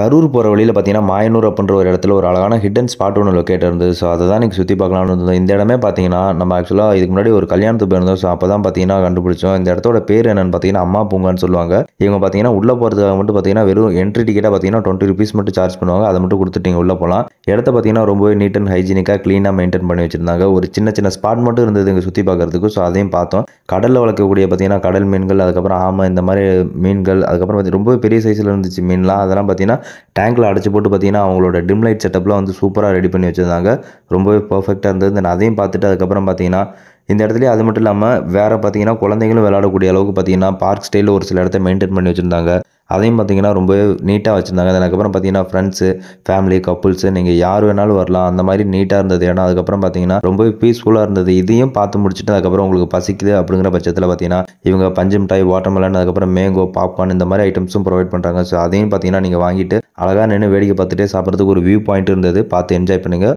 கரூர் போகிற வழியில் பார்த்தீங்கன்னா மாயனூர் அப்படின்ற ஒரு இடத்துல ஒரு அழகான ஹிடன் ஸ்பாட் ஒன்று லொக்கேட் இருந்தது ஸோ அதை தான் இன்றைக்கி சுற்றி பார்க்கலாம்னு இருந்தது இந்த இடமே பார்த்தீங்கன்னா நம்ம ஆக்சுவலாக இதுக்கு முன்னாடி ஒரு கல்யாணத்துக்கு போயிருந்தோம் ஸோ அப்போ தான் பார்த்தீங்கன்னா கண்டுபிடிச்சோம் இந்த இடத்தோட பேர் என்னென்னு பார்த்தீங்கன்னா அம்மா பூங்கான்னு சொல்லுவாங்க இவங்க பார்த்தீங்கன்னா உள்ளே போகிறதுக்காக மட்டும் பார்த்தீங்கன்னா வெறும் என்ட்ரி டிக்கெட்டாக பார்த்தீங்கன்னா டுவெண்ட்டி ருபீஸ் மட்டும் சார்ஜ் பண்ணுவாங்க அதை மட்டும் கொடுத்துட்டீங்க உள்ளே போகலாம் இடத்த பார்த்தீங்கன்னா ரொம்பவே நீட் அண்ட் ஹைஜீனிக்காக க்ளீனாக மெயின்டைன் பண்ணி வச்சிருந்தாங்க ஒரு சின்ன சின்ன ஸ்பாட் மட்டும் இருந்தது இங்கே சுற்றி பார்க்குறதுக்கு ஸோ அதையும் பார்த்தோம் கடலில் வளர்க்கக்கூடிய பார்த்தீங்கன்னா கடல் மீன்கள் அதுக்கப்புறம் ஆமாம் இந்த மாதிரி மீன்கள் அதுக்கப்புறம் ரொம்ப பெரிய சைஸில் இருந்துச்சு மீன்லாம் அதெல்லாம் பார்த்தீங்கன்னா டேங்கில் அடைச்சி போட்டு பார்த்தீங்கன்னா அவங்களோட டிம் லைட் செட்டப்லாம் வந்து சூப்பராக ரெடி பண்ணி வச்சுருந்தாங்க ரொம்பவே பர்ஃபெக்டாக இருந்தது நான் அதையும் பார்த்துட்டு அதுக்கப்புறம் பார்த்தீங்கன்னா இந்த இடத்துலேயே அது மட்டும் இல்லாமல் வேறு பார்த்தீங்கன்னா குழந்தைங்களும் விளையாடக்கூடிய அளவுக்கு பார்த்தீங்கன்னா பார்க் ஸ்டைலில் ஒரு சில இடத்த மெயின்டைன் பண்ணி வச்சுருந்தாங்க அதையும் பார்த்திங்கன்னா ரொம்பவே நீட்டாக வச்சுருந்தாங்க அதுக்கப்புறம் பார்த்திங்கன்னா ஃப்ரெண்ட்ஸு ஃபேமிலி கப்புள்ஸு நீங்கள் யார் வேணாலும் வரலாம் அந்த மாதிரி நீட்டாக இருந்தது ஏன்னா அதுக்கப்புறம் பார்த்திங்கன்னா ரொம்பவே பீஸ்ஃபுல்லாக இருந்தது இதையும் பார்த்து முடிச்சுட்டு அதுக்கப்புறம் உங்களுக்கு பசிக்குது அப்படிங்கிற பட்சத்தில் பார்த்திங்கன்னா இவங்க பஞ்சு மிட்டாய் வாட்டர்மெலன் அதுக்கப்புறம் மேங்கோ பாப்கார்ன் இந்த மாதிரி ஐட்டம்ஸும் ப்ரொவைட் பண்ணுறாங்க ஸோ அதையும் பார்த்திங்கன்னா நீங்கள் வாங்கிட்டு அழகாக நின்று வேடிக்கை பார்த்துட்டே சாப்பிட்றதுக்கு ஒரு வியூ பாயிண்ட் இருந்தது பார்த்து என்ஜாய் பண்ணுங்கள்